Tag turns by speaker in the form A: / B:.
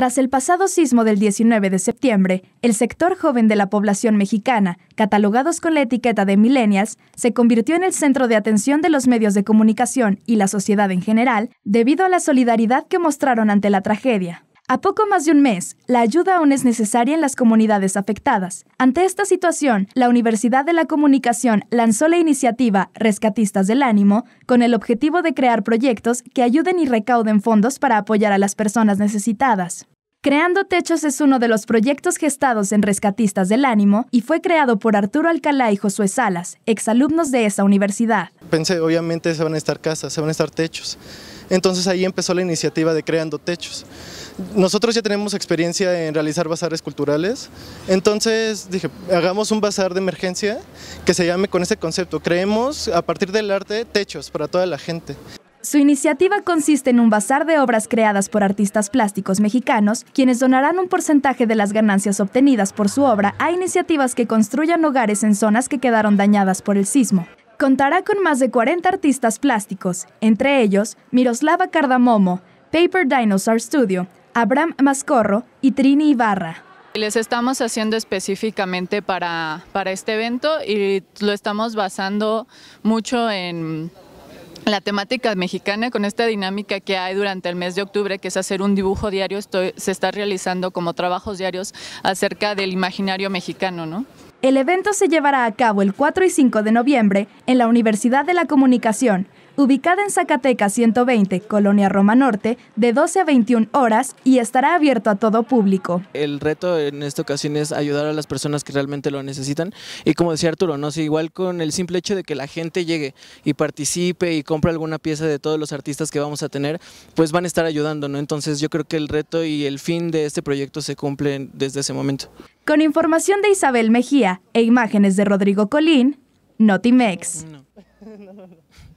A: Tras el pasado sismo del 19 de septiembre, el sector joven de la población mexicana, catalogados con la etiqueta de millennials, se convirtió en el centro de atención de los medios de comunicación y la sociedad en general debido a la solidaridad que mostraron ante la tragedia. A poco más de un mes, la ayuda aún es necesaria en las comunidades afectadas. Ante esta situación, la Universidad de la Comunicación lanzó la iniciativa Rescatistas del Ánimo con el objetivo de crear proyectos que ayuden y recauden fondos para apoyar a las personas necesitadas. Creando Techos es uno de los proyectos gestados en Rescatistas del Ánimo y fue creado por Arturo Alcalá y Josué Salas, exalumnos de esa universidad.
B: Pensé, obviamente se van a estar casas, se van a estar techos entonces ahí empezó la iniciativa de Creando Techos. Nosotros ya tenemos experiencia en realizar bazares culturales, entonces dije, hagamos un bazar de emergencia que se llame con ese concepto, creemos a partir del arte techos para toda la gente.
A: Su iniciativa consiste en un bazar de obras creadas por artistas plásticos mexicanos, quienes donarán un porcentaje de las ganancias obtenidas por su obra a iniciativas que construyan hogares en zonas que quedaron dañadas por el sismo. Contará con más de 40 artistas plásticos, entre ellos Miroslava Cardamomo, Paper Dinosaur Studio, Abraham Mascorro y Trini Ibarra.
C: Les estamos haciendo específicamente para, para este evento y lo estamos basando mucho en la temática mexicana con esta dinámica que hay durante el mes de octubre, que es hacer un dibujo diario, se está realizando como trabajos diarios acerca del imaginario mexicano, ¿no?
A: El evento se llevará a cabo el 4 y 5 de noviembre en la Universidad de la Comunicación, ubicada en Zacatecas 120, Colonia Roma Norte, de 12 a 21 horas y estará abierto a todo público. El
D: reto en esta ocasión es ayudar a las personas que realmente lo necesitan y como decía Arturo, no sé, igual con el simple hecho de que la gente llegue y participe y compre alguna pieza de todos los artistas que vamos a tener, pues van a estar ayudando, ¿no? Entonces yo creo que el reto y el fin de este proyecto se cumplen desde ese momento.
A: Con información de Isabel Mejía e imágenes de Rodrigo Colín, Notimex.